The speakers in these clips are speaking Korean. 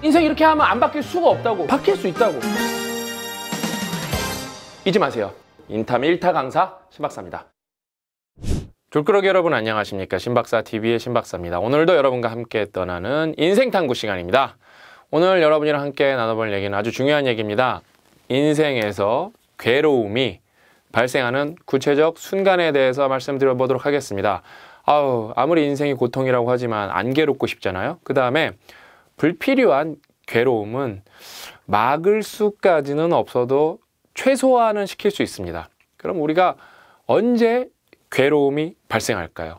인생 이렇게 하면 안 바뀔 수가 없다고 바뀔 수 있다고 잊지 마세요 인탐 1타 강사 신박사입니다 졸끄러기 여러분 안녕하십니까 신박사 TV의 신박사입니다 오늘도 여러분과 함께 떠나는 인생 탐구 시간입니다 오늘 여러분이랑 함께 나눠볼 얘기는 아주 중요한 얘기입니다 인생에서 괴로움이 발생하는 구체적 순간에 대해서 말씀드려보도록 하겠습니다 아우 아무리 인생이 고통이라고 하지만 안 괴롭고 싶잖아요 그 다음에 불필요한 괴로움은 막을 수까지는 없어도 최소화는 시킬 수 있습니다. 그럼 우리가 언제 괴로움이 발생할까요?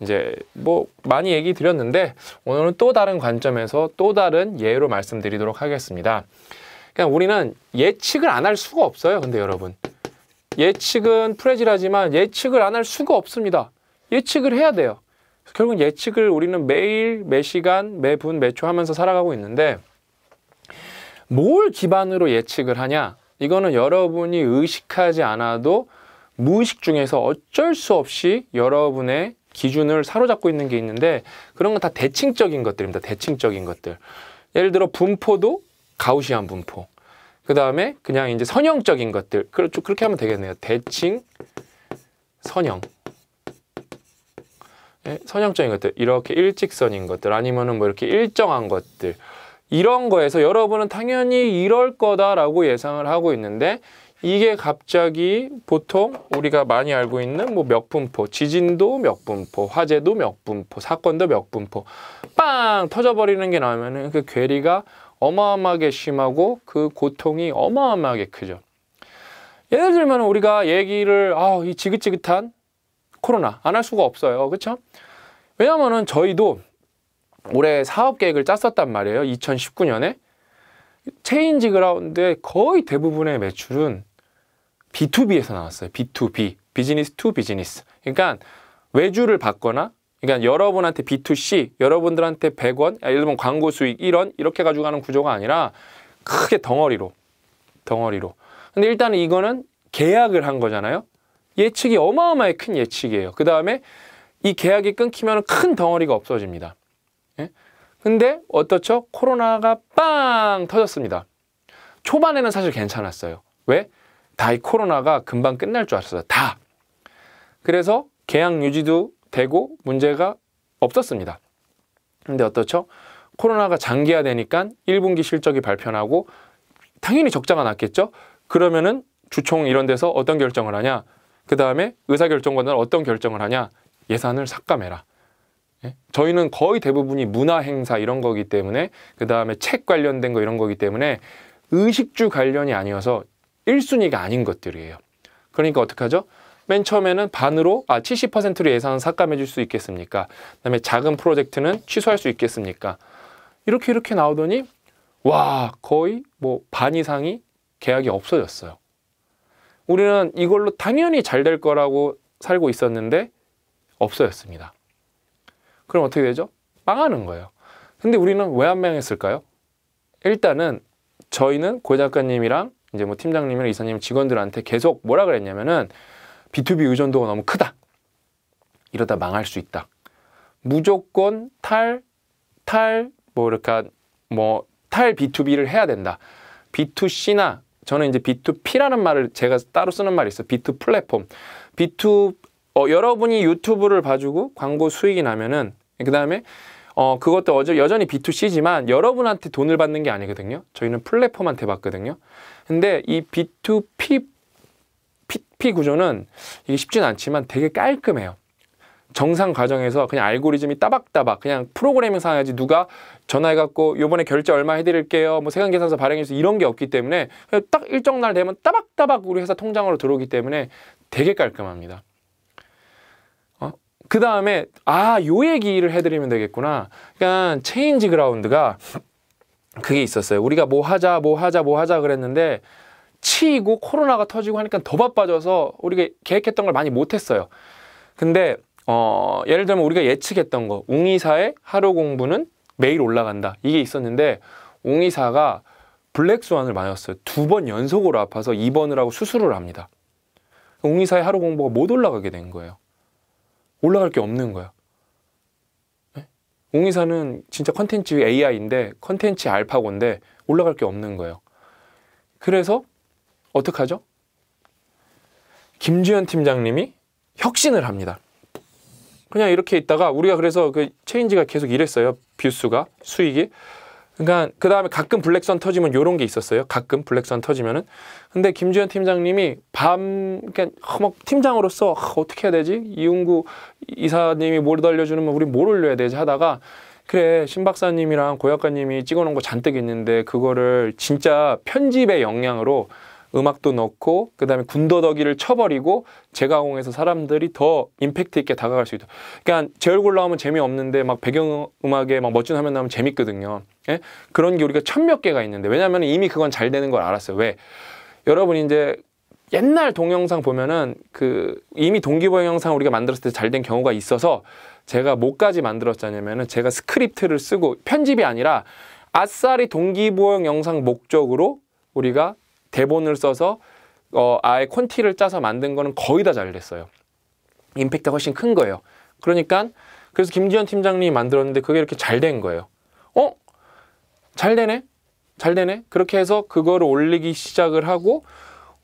이제 뭐 많이 얘기 드렸는데 오늘은 또 다른 관점에서 또 다른 예로 말씀드리도록 하겠습니다. 그냥 우리는 예측을 안 할 수가 없어요. 근데 여러분 예측은 프레질하지만 예측을 안 할 수가 없습니다. 예측을 해야 돼요. 결국 예측을 우리는 매일, 매 시간, 매 분, 매초 하면서 살아가고 있는데 뭘 기반으로 예측을 하냐? 이거는 여러분이 의식하지 않아도 무의식 중에서 어쩔 수 없이 여러분의 기준을 사로잡고 있는 게 있는데 그런 건 다 대칭적인 것들입니다. 대칭적인 것들. 예를 들어 분포도 가우시안 분포. 그 다음에 그냥 이제 선형적인 것들. 그렇게 하면 되겠네요. 대칭, 선형. 예, 선형적인 것들, 이렇게 일직선인 것들, 아니면은 뭐 이렇게 일정한 것들 이런 거에서 여러분은 당연히 이럴 거다라고 예상을 하고 있는데 이게 갑자기 보통 우리가 많이 알고 있는 뭐 몇 분포, 지진도 몇 분포, 화재도 몇 분포, 사건도 몇 분포 빵 터져버리는 게 나오면은 그 괴리가 어마어마하게 심하고 그 고통이 어마어마하게 크죠. 예를 들면 우리가 얘기를 아, 이 지긋지긋한 코로나 안 할 수가 없어요. 그렇죠? 왜냐면은 저희도 올해 사업 계획을 짰었단 말이에요. 2019년에 체인지 그라운드의 거의 대부분의 매출은 B2B에서 나왔어요. B2B. 비즈니스 투 비즈니스. 그러니까 외주를 받거나 그러니까 여러분한테 B2C, 여러분들한테 100원, 아, 예를 들면 광고 수익 1원 이렇게 가지고 가는 구조가 아니라 크게 덩어리로 덩어리로. 근데 일단은 이거는 계약을 한 거잖아요. 예측이 어마어마하게 큰 예측이에요. 그 다음에 이 계약이 끊기면 큰 덩어리가 없어집니다. 예? 근데 어떻죠? 코로나가 빵 터졌습니다. 초반에는 사실 괜찮았어요. 왜? 다이 코로나가 금방 끝날 줄 알았어요. 다. 그래서 계약 유지도 되고 문제가 없었습니다. 근데 어떻죠? 코로나가 장기화되니까 1분기 실적이 발표나고 당연히 적자가 났겠죠? 그러면은 주총 이런 데서 어떤 결정을 하냐? 그 다음에 의사결정권자 어떤 결정을 하냐? 예산을 삭감해라. 예? 저희는 거의 대부분이 문화행사 이런 거기 때문에 그 다음에 책 관련된 거 이런 거기 때문에 의식주 관련이 아니어서 1순위가 아닌 것들이에요. 그러니까 어떻게 하죠? 맨 처음에는 반으로 아 70%로 예산 을 삭감해 줄 수 있겠습니까? 그다음에 작은 프로젝트는 취소할 수 있겠습니까? 이렇게 이렇게 나오더니 와 거의 뭐 반 이상이 계약이 없어졌어요. 우리는 이걸로 당연히 잘 될 거라고 살고 있었는데 없어졌습니다. 그럼 어떻게 되죠? 망하는 거예요. 근데 우리는 왜 안 망했을까요? 일단은 저희는 고 작가님이랑 이제 뭐 팀장님이나 이사님 직원들한테 계속 뭐라 그랬냐면은 B2B 의존도가 너무 크다. 이러다 망할 수 있다. 무조건 탈, 탈, 뭐, 그러니 뭐, 탈 B2B를 해야 된다. B2C나 저는 이제 B2P라는 말을 제가 따로 쓰는 말이 있어요. B2 플랫폼. B2 어, 여러분이 유튜브를 봐주고 광고 수익이 나면은 그 다음에 어, 그것도 어제 여전히 B2C지만 여러분한테 돈을 받는 게 아니거든요. 저희는 플랫폼한테 받거든요. 근데 이 B2P P, P 구조는 이게 쉽진 않지만 되게 깔끔해요. 정상 과정에서 그냥 알고리즘이 따박따박 그냥 프로그래밍 상하지 누가 전화해갖고 요번에 결제 얼마 해드릴게요 뭐 세금계산서 발행해서 이런 게 없기 때문에 딱 일정 날 되면 따박따박 우리 회사 통장으로 들어오기 때문에 되게 깔끔합니다. 어? 그 다음에 아 요 얘기를 해드리면 되겠구나. 그러니까 체인지 그라운드가 그게 있었어요. 우리가 뭐 하자 뭐 하자 뭐 하자 그랬는데 치이고 코로나가 터지고 하니까 더 바빠져서 우리가 계획했던 걸 많이 못했어요. 근데 어, 예를 들면 우리가 예측했던 거 웅이사의 하루 공부는 매일 올라간다 이게 있었는데 웅이사가 블랙스완을 맞았어요. 두 번 연속으로 아파서 입원을 하고 수술을 합니다. 웅이사의 하루 공부가 못 올라가게 된 거예요. 올라갈 게 없는 거야. 네? 웅이사는 진짜 컨텐츠 AI인데 컨텐츠 알파고인데 올라갈 게 없는 거예요. 그래서 어떡하죠? 김주현 팀장님이 혁신을 합니다. 그냥 이렇게 있다가 우리가 그래서 그 체인지가 계속 이랬어요. 뷰수가 수익이. 그러니까 그 다음에 가끔 블랙선 터지면 요런 게 있었어요. 가끔 블랙선 터지면은. 근데 김주현 팀장님이 밤 그러니까 막 어, 뭐 팀장으로서 아, 어떻게 해야 되지? 이용구 이사님이 뭘 알려주는 뭐 우리 뭘 올려야 되지 하다가 그래 신 박사님이랑 고 약과님이 찍어놓은 거 잔뜩 있는데 그거를 진짜 편집의 영향으로 음악도 넣고 그다음에 군더더기를 쳐버리고 제가공에서 사람들이 더 임팩트 있게 다가갈 수 있다. 그러니까 제 얼굴 나오면 재미없는데 막 배경음악에 막 멋진 화면 나오면 재밌거든요. 예? 그런 게 우리가 천몇 개가 있는데 왜냐하면 이미 그건 잘 되는 걸 알았어요. 왜? 여러분 이제 옛날 동영상 보면은 그 이미 동기부여 영상 우리가 만들었을 때 잘 된 경우가 있어서 제가 뭐까지 만들었냐면은 제가 스크립트를 쓰고 편집이 아니라 아싸리 동기부여 영상 목적으로 우리가 대본을 써서 어, 아예 콘티를 짜서 만든 거는 거의 다 잘 됐어요. 임팩트가 훨씬 큰 거예요. 그러니까 그래서 김지현 팀장님이 만들었는데 그게 이렇게 잘 된 거예요. 어? 잘 되네? 잘 되네? 그렇게 해서 그거를 올리기 시작을 하고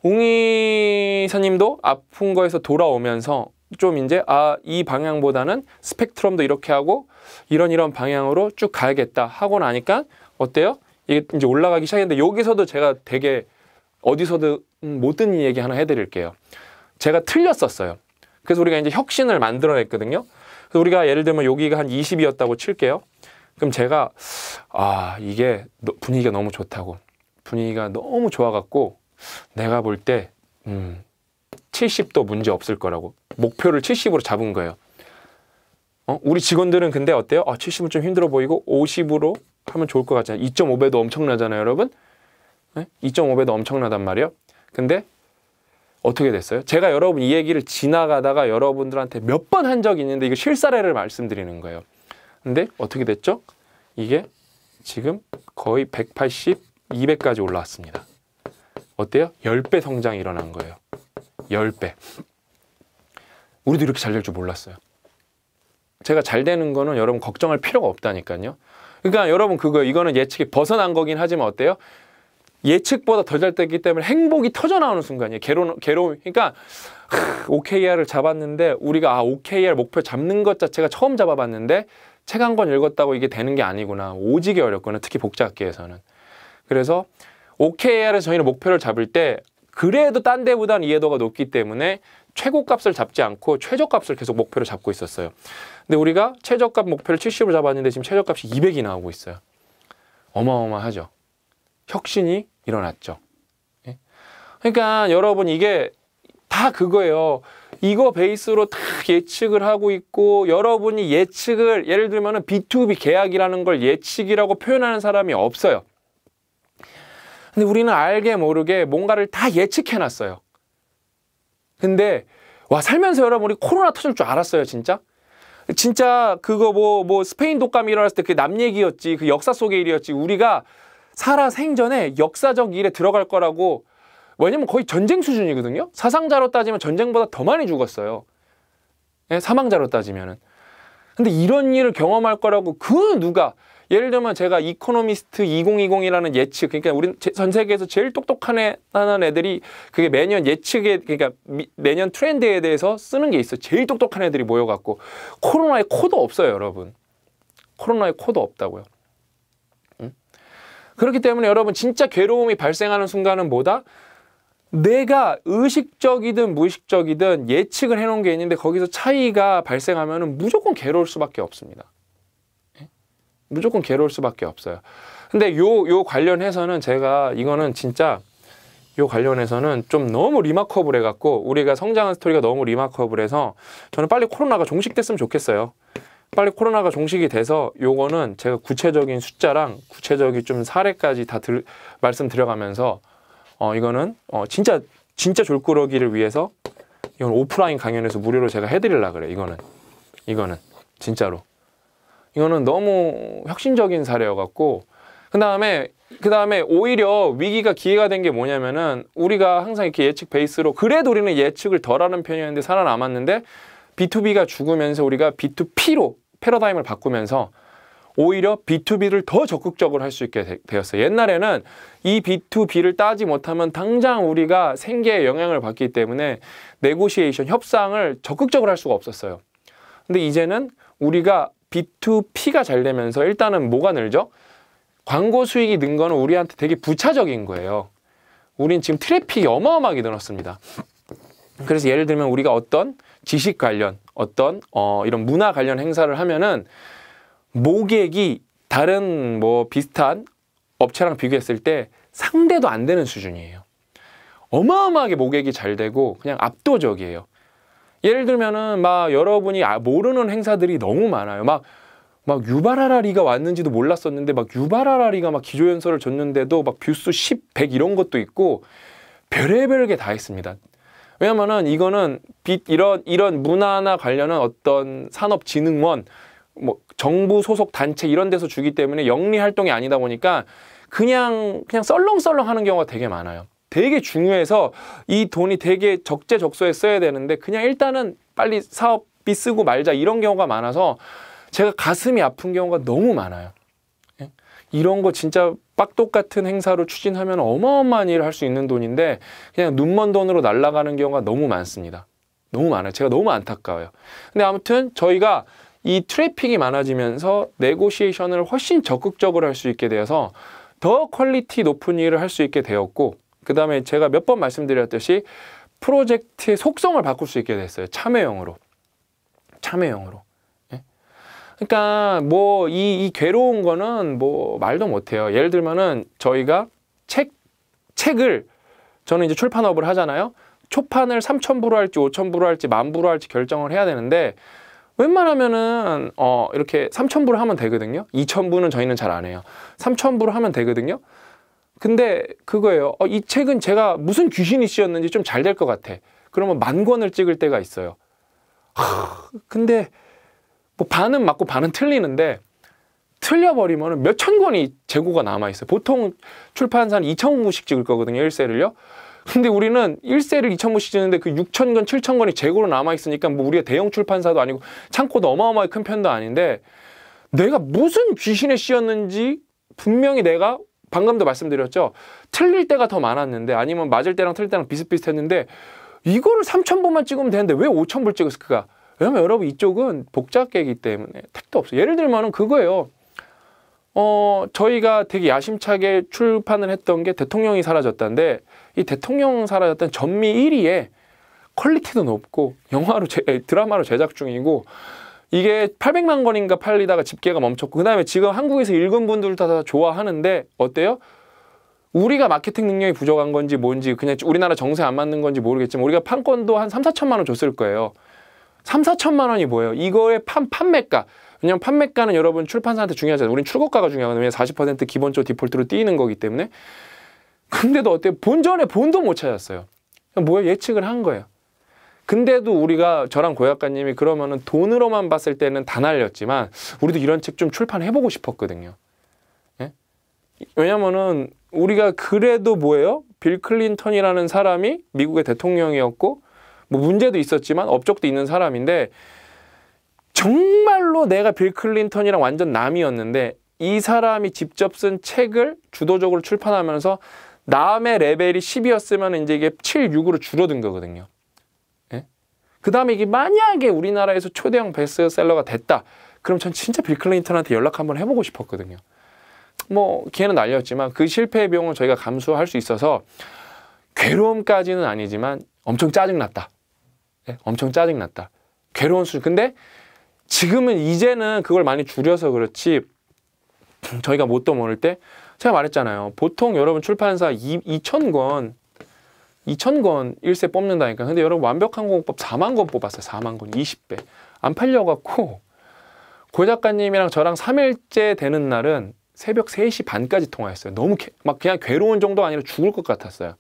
웅이사님도 아픈 거에서 돌아오면서 좀 이제 아 이 방향보다는 스펙트럼도 이렇게 하고 이런 이런 방향으로 쭉 가야겠다 하고 나니까 어때요? 이게 이제 올라가기 시작했는데 여기서도 제가 되게 어디서든 모든 얘기 하나 해드릴게요. 제가 틀렸었어요. 그래서 우리가 이제 혁신을 만들어냈거든요. 그래서 우리가 예를 들면 여기가 한 20이었다고 칠게요. 그럼 제가 아 이게 분위기가 너무 좋다고 분위기가 너무 좋아갖고 내가 볼때 음, 70도 문제 없을 거라고 목표를 70으로 잡은 거예요. 어? 우리 직원들은 근데 어때요? 아, 70은 좀 힘들어 보이고 50으로 하면 좋을 것 같잖아요. 2.5배도 엄청나잖아요, 여러분. 2.5배도 엄청나단 말이에요. 근데 어떻게 됐어요? 제가 여러분 이 얘기를 지나가다가 여러분들한테 몇 번 한 적이 있는데 이거 실사례를 말씀드리는 거예요. 근데 어떻게 됐죠? 이게 지금 거의 180, 200까지 올라왔습니다. 어때요? 10배 성장이 일어난 거예요. 10배. 우리도 이렇게 잘 될 줄 몰랐어요. 제가 잘 되는 거는 여러분 걱정할 필요가 없다니까요. 그러니까 여러분 그거 이거는 예측이 벗어난 거긴 하지만 어때요? 예측보다 더 잘 됐기 때문에 행복이 터져나오는 순간이에요. 괴로, 괴로움. 그러니까 하, OKR을 잡았는데 우리가 아 OKR 목표 잡는 것 자체가 처음 잡아봤는데 책 한 권 읽었다고 이게 되는 게 아니구나. 오지게 어렵거나 특히 복잡계에서는. 그래서 OKR에서 저희는 목표를 잡을 때 그래도 딴 데보다는 이해도가 높기 때문에 최고값을 잡지 않고 최저값을 계속 목표를 잡고 있었어요. 근데 우리가 최저값 목표를 70으로 잡았는데 지금 최저값이 200이 나오고 있어요. 어마어마하죠. 혁신이 일어났죠. 예? 그러니까 여러분 이게 다 그거예요. 이거 베이스로 다 예측을 하고 있고 여러분이 예측을 예를 들면 은 B2B 계약이라는 걸 예측이라고 표현하는 사람이 없어요. 근데 우리는 알게 모르게 뭔가를 다 예측해놨어요. 근데 와 살면서 여러분 우리 코로나 터질 줄 알았어요 진짜? 진짜 그거 뭐뭐 뭐 스페인 독감이 일어났을 때그게남 얘기였지 그 역사 속의 일이었지 우리가 살아 생전에 역사적 일에 들어갈 거라고 왜냐면 거의 전쟁 수준이거든요. 사상자로 따지면 전쟁보다 더 많이 죽었어요. 예, 사망자로 따지면은. 근데 이런 일을 경험할 거라고 그 누가 예를 들면 제가 이코노미스트 2020이라는 예측 그러니까 우리 전 세계에서 제일 똑똑한 애, 하는 애들이 그게 매년 예측에 그러니까 미, 매년 트렌드에 대해서 쓰는 게있어 제일 똑똑한 애들이 모여갖고 코로나에 코도 없어요 여러분. 코로나에 코도 없다고요. 그렇기 때문에 여러분 진짜 괴로움이 발생하는 순간은 뭐다? 내가 의식적이든 무의식적이든 예측을 해놓은 게 있는데 거기서 차이가 발생하면 무조건 괴로울 수밖에 없습니다. 예? 무조건 괴로울 수밖에 없어요. 근데 요, 요 관련해서는 제가 이거는 진짜 요 관련해서는 좀 너무 리마커블 해갖고 우리가 성장한 스토리가 너무 리마커블해서 저는 빨리 코로나가 종식됐으면 좋겠어요. 빨리 코로나가 종식이 돼서 요거는 제가 구체적인 숫자랑 구체적인 좀 사례까지 다 들, 말씀드려가면서 어 이거는 어 진짜 진짜 졸꾸러기를 위해서 이건 오프라인 강연에서 무료로 제가 해드릴라 그래 이거는 이거는 진짜로 이거는 너무 혁신적인 사례여갖고 그 다음에 그 다음에 오히려 위기가 기회가 된 게 뭐냐면은 우리가 항상 이렇게 예측 베이스로 그래도 우리는 예측을 덜하는 편이었는데 살아남았는데 B2B가 죽으면서 우리가 B2P로 패러다임을 바꾸면서 오히려 B2B를 더 적극적으로 할 수 있게 되었어요. 옛날에는 이 B2B를 따지 못하면 당장 우리가 생계에 영향을 받기 때문에 네고시에이션, 협상을 적극적으로 할 수가 없었어요. 근데 이제는 우리가 B2P가 잘 되면서 일단은 뭐가 늘죠? 광고 수익이 는 거는 우리한테 되게 부차적인 거예요. 우린 지금 트래픽이 어마어마하게 늘었습니다. 그래서 예를 들면 우리가 어떤 지식 관련 어떤 어, 이런 문화 관련 행사를 하면은 모객이 다른 뭐 비슷한 업체랑 비교했을 때 상대도 안 되는 수준이에요. 어마어마하게 모객이 잘 되고 그냥 압도적이에요. 예를 들면은 막 여러분이 아, 모르는 행사들이 너무 많아요. 막, 막 유바라라리가 왔는지도 몰랐었는데 막 유바라라리가 막 기조연설을 줬는데도 막 뷰수 10, 100 이런 것도 있고 별의별 게 다 있습니다. 왜냐면은 이거는 빛 이런 이런 문화나 관련한 어떤 산업진흥원 뭐 정부 소속 단체 이런 데서 주기 때문에 영리 활동이 아니다 보니까 그냥 그냥 썰렁썰렁 하는 경우가 되게 많아요. 되게 중요해서 이 돈이 되게 적재적소에 써야 되는데 그냥 일단은 빨리 사업비 쓰고 말자 이런 경우가 많아서 제가 가슴이 아픈 경우가 너무 많아요. 예? 이런 거 진짜 박똑 같은 행사로 추진하면 어마어마한 일을 할 수 있는 돈인데 그냥 눈먼 돈으로 날아가는 경우가 너무 많습니다. 너무 많아요. 제가 너무 안타까워요. 근데 아무튼 저희가 이 트래픽이 많아지면서 네고시에이션을 훨씬 적극적으로 할 수 있게 되어서 더 퀄리티 높은 일을 할 수 있게 되었고 그 다음에 제가 몇 번 말씀드렸듯이 프로젝트의 속성을 바꿀 수 있게 됐어요. 참여형으로. 참여형으로. 그러니까 뭐이 이 괴로운 거는 뭐 말도 못해요. 예를 들면은 저희가 책 책을 저는 이제 출판업을 하잖아요. 초판을 3천부로 할지 5천부로 할지 만부로 할지 결정을 해야 되는데 웬만하면은 어 이렇게 3천부로 하면 되거든요. 2천부는 저희는 잘 안 해요. 3천부로 하면 되거든요. 근데 그거예요. 어, 이 책은 제가 무슨 귀신이 씌였는지 좀 잘 될 것 같아. 그러면 만 권을 찍을 때가 있어요. 하, 근데 뭐 반은 맞고 반은 틀리는데 틀려버리면 몇천 권이 재고가 남아있어요. 보통 출판사는 2천 권씩 찍을 거거든요. 1세를요. 근데 우리는 1세를 2천 권씩 찍는데 그 6천 권, 7천 권이 재고로 남아있으니까 뭐 우리가 대형 출판사도 아니고 창고도 어마어마하게 큰 편도 아닌데 내가 무슨 귀신에 씌었는지 분명히 내가 방금도 말씀드렸죠. 틀릴 때가 더 많았는데 아니면 맞을 때랑 틀릴 때랑 비슷비슷했는데 이거를 3천 부만 찍으면 되는데 왜 5천 불 찍었을까? 왜냐면 여러분 이쪽은 복잡계이기 때문에 택도 없어요. 예를 들면 그거예요. 어, 저희가 되게 야심차게 출판을 했던 게 대통령이 사라졌다는데 이 대통령 사라졌던 전미 1위에 퀄리티도 높고 영화로 제, 드라마로 제작 중이고 이게 800만 권인가 팔리다가 집계가 멈췄고 그다음에 지금 한국에서 읽은 분들 다, 다 좋아하는데 어때요? 우리가 마케팅 능력이 부족한 건지 뭔지 그냥 우리나라 정세 안 맞는 건지 모르겠지만 우리가 판권도 한 3, 4천만 원 줬을 거예요. 3, 4천만 원이 뭐예요? 이거의 판, 판매가. 왜냐면 판매가는 여러분 출판사한테 중요하잖아요 우린 출고가가 중요하거든요. 40% 기본적으로 디폴트로 뛰는 거기 때문에. 근데도 어때요? 본전에 본도 못 찾았어요. 뭐야 예측을 한 거예요. 근데도 우리가 저랑 고약가님이 그러면은 돈으로만 봤을 때는 다 날렸지만 우리도 이런 책 좀 출판해보고 싶었거든요. 예? 왜냐면은 우리가 그래도 뭐예요? 빌 클린턴이라는 사람이 미국의 대통령이었고 뭐 문제도 있었지만 업적도 있는 사람인데 정말로 내가 빌 클린턴이랑 완전 남이었는데 이 사람이 직접 쓴 책을 주도적으로 출판하면서 남의 레벨이 10이었으면 이제 이게 7, 6으로 줄어든 거거든요. 예? 그 다음에 이게 만약에 우리나라에서 초대형 베스트셀러가 됐다. 그럼 전 진짜 빌 클린턴한테 연락 한번 해보고 싶었거든요. 뭐 기회는 날렸지만 그 실패의 비용을 저희가 감수할 수 있어서 괴로움까지는 아니지만 엄청 짜증났다. 예, 엄청 짜증났다. 괴로운 수준. 근데 지금은 이제는 그걸 많이 줄여서 그렇지 저희가 못도 모를 때 제가 말했잖아요. 보통 여러분 출판사 2,000권 2,000권 1세 뽑는다니까. 근데 여러분 완벽한 공법 4만 권 뽑았어요. 4만 권 20배. 안 팔려갖고 고 작가님이랑 저랑 3일째 되는 날은 새벽 3시 반까지 통화했어요. 너무 개, 막 그냥 괴로운 정도가 아니라 죽을 것 같았어요.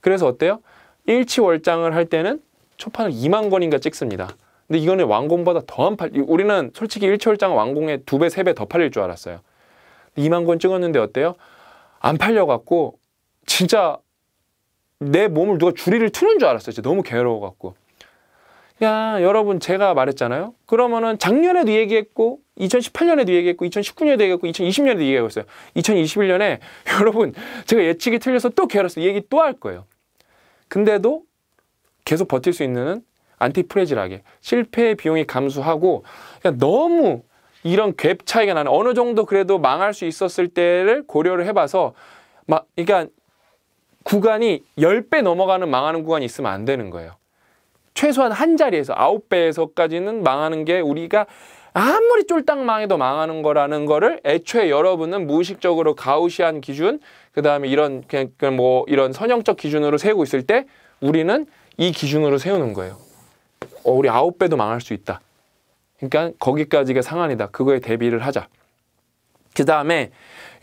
그래서 어때요? 일치월장을 할 때는 초판을 2만 권인가 찍습니다. 근데 이거는 완공보다 더 안 팔, 우리는 솔직히 1초월장 완공에 2 배, 3배더 팔릴 줄 알았어요. 2만 권 찍었는데 어때요? 안 팔려갖고, 진짜 내 몸을 누가 줄이를 트는 줄 알았어요. 진짜 너무 괴로워갖고. 야, 여러분, 제가 말했잖아요. 그러면은 작년에도 얘기했고, 2018년에도 얘기했고, 2019년에도 얘기했고, 2020년에도 얘기하고 있어요. 2021년에 여러분, 제가 예측이 틀려서 또 괴롭어요. 얘기 또 할 거예요. 근데도 계속 버틸 수 있는 안티프레질하게 실패의 비용이 감소하고 그러니까 너무 이런 갭 차이가 나는 어느 정도 그래도 망할 수 있었을 때를 고려를 해봐서 막 그러니까 구간이 1 0배 넘어가는 망하는 구간이 있으면 안 되는 거예요. 최소한 한 자리에서 9 배에서까지는 망하는 게 우리가 아무리 쫄딱 망해도 망하는 거라는 거를 애초에 여러분은 무의식적으로 가우시한 기준 그다음에 이런 그냥 뭐 이런 선형적 기준으로 세우고 있을 때 우리는 이 기준으로 세우는 거예요. 어, 우리 아홉 배도 망할 수 있다. 그러니까 거기까지가 상한이다. 그거에 대비를 하자. 그 다음에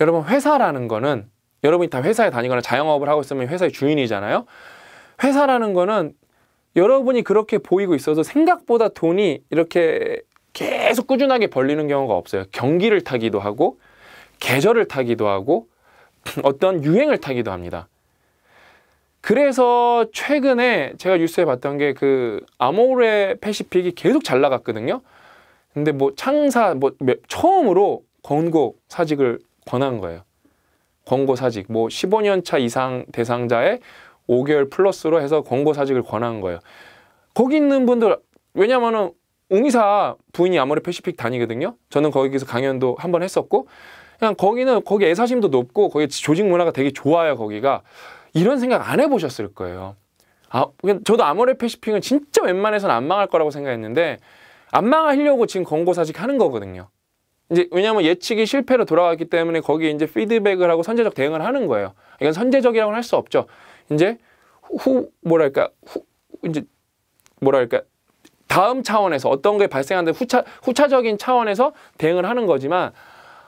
여러분 회사라는 거는 여러분이 다 회사에 다니거나 자영업을 하고 있으면 회사의 주인이잖아요. 회사라는 거는 여러분이 그렇게 보이고 있어도 생각보다 돈이 이렇게 계속 꾸준하게 벌리는 경우가 없어요. 경기를 타기도 하고 계절을 타기도 하고 어떤 유행을 타기도 합니다. 그래서 최근에 제가 뉴스에 봤던 게 그 아모레 패시픽이 계속 잘 나갔거든요. 근데 뭐 창사 뭐 처음으로 권고 사직을 권한 거예요. 권고 사직 뭐 15년 차 이상 대상자의 5개월 플러스로 해서 권고 사직을 권한 거예요. 거기 있는 분들 왜냐면은 웅이사 부인이 아모레 패시픽 다니거든요. 저는 거기서 강연도 한 번 했었고 그냥 거기는 거기 애사심도 높고 거기 조직 문화가 되게 좋아요 거기가 이런 생각 안 해보셨을 거예요. 아, 저도 아모레 패시핑은 진짜 웬만해선 안 망할 거라고 생각했는데 안 망하려고 지금 권고사직 하는 거거든요. 이제 왜냐하면 예측이 실패로 돌아왔기 때문에 거기에 이제 피드백을 하고 선제적 대응을 하는 거예요. 이건 선제적이라고는 할 수 없죠. 이제 후 뭐랄까 후 이제 뭐랄까 다음 차원에서 어떤 게 발생하는데 후차 후차적인 차원에서 대응을 하는 거지만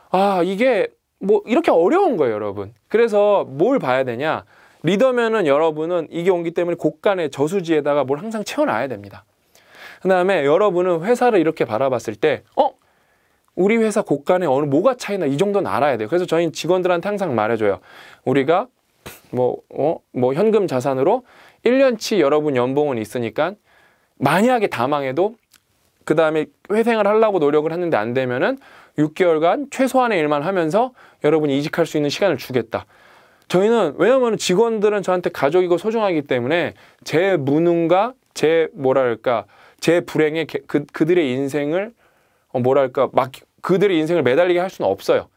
아 이게 뭐 이렇게 어려운 거예요, 여러분. 그래서 뭘 봐야 되냐? 리더면은 여러분은 이게온기 때문에 곳간에 저수지에다가 뭘 항상 채워놔야 됩니다. 그 다음에 여러분은 회사를 이렇게 바라봤을 때, 어? 우리 회사 곳간에 어느 뭐가 차이나 이 정도는 알아야 돼요. 그래서 저희 직원들한테 항상 말해줘요. 우리가 뭐, 어? 뭐 현금 자산으로 1년치 여러분 연봉은 있으니까 만약에 다 망해도 그 다음에 회생을 하려고 노력을 했는데 안 되면은 6개월간 최소한의 일만 하면서 여러분이 이직할 수 있는 시간을 주겠다. 저희는 왜냐하면 직원들은 저한테 가족이고 소중하기 때문에 제 무능과 제 뭐랄까 제 불행에 그, 그들의 인생을 어, 뭐랄까 막 그들의 인생을 매달리게 할 수는 없어요.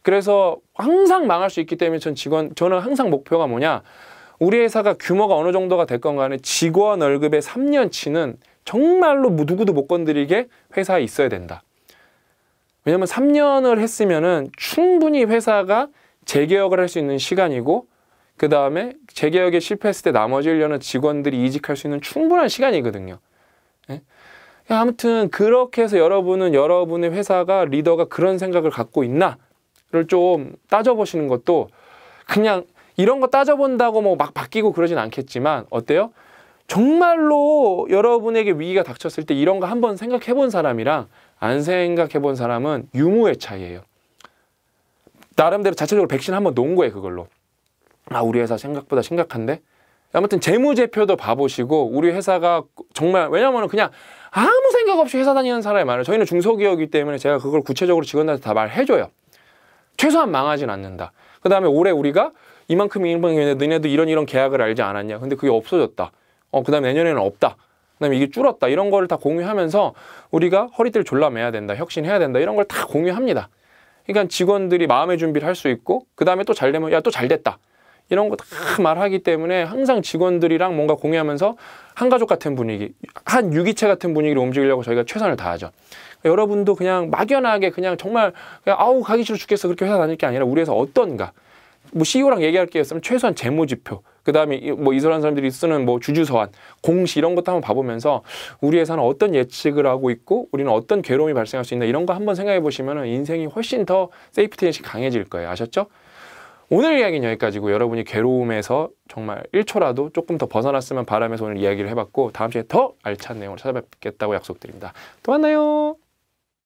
그래서 항상 망할 수 있기 때문에 전 직원 저는 항상 목표가 뭐냐 우리 회사가 규모가 어느 정도가 될 건 간에 직원 월급의 3년치는 정말로 뭐 누구도 못 건드리게 회사에 있어야 된다. 왜냐면 3년을 했으면은 충분히 회사가 재개혁을 할 수 있는 시간이고 그 다음에 재개혁에 실패했을 때 나머지 1년은 직원들이 이직할 수 있는 충분한 시간이거든요. 예? 아무튼 그렇게 해서 여러분은 여러분의 회사가 리더가 그런 생각을 갖고 있나를 좀 따져보시는 것도 그냥 이런 거 따져본다고 뭐막 바뀌고 그러진 않겠지만 어때요? 정말로 여러분에게 위기가 닥쳤을 때 이런 거 한번 생각해 본 사람이랑 안 생각해 본 사람은 유무의 차이예요. 나름대로 자체적으로 백신 한번 놓은 거예요 그걸로 아 우리 회사 생각보다 심각한데 아무튼 재무제표도 봐보시고 우리 회사가 정말 왜냐면 은 그냥 아무 생각 없이 회사 다니는 사람이 많아요 저희는 중소기업이기 때문에 제가 그걸 구체적으로 직원들한테 다 말해줘요 최소한 망하진 않는다 그 다음에 올해 우리가 이만큼 이만큼 너네도 이런 이런 계약을 알지 않았냐 근데 그게 없어졌다 어, 그 다음에 내년에는 없다 그 다음에 이게 줄었다 이런 거를 다 공유하면서 우리가 허리띠를 졸라매야 된다 혁신해야 된다 이런 걸 다 공유합니다 그러니까 직원들이 마음의 준비를 할 수 있고 그 다음에 또 잘 되면 야 또 잘 됐다. 이런 거 다 말하기 때문에 항상 직원들이랑 뭔가 공유하면서 한 가족 같은 분위기, 한 유기체 같은 분위기를 움직이려고 저희가 최선을 다하죠. 그러니까 여러분도 그냥 막연하게 그냥 정말 그냥 아우 가기 싫어 죽겠어 그렇게 회사 다닐 게 아니라 우리 회사 어떤가. 뭐 CEO랑 얘기할 게 있으면 최소한 재무 지표, 그다음에 뭐 이스라엘 사람들이 쓰는 뭐 주주서한, 공시 이런 것도 한번 봐보면서 우리 회사는 어떤 예측을 하고 있고 우리는 어떤 괴로움이 발생할 수 있나 이런 거 한번 생각해 보시면 인생이 훨씬 더 세이프티넷이 강해질 거예요. 아셨죠? 오늘 이야기는 여기까지고 여러분이 괴로움에서 정말 1초라도 조금 더 벗어났으면 바람에서 오늘 이야기를 해봤고 다음 주에 더 알찬 내용을 찾아뵙겠다고 약속드립니다. 또 만나요.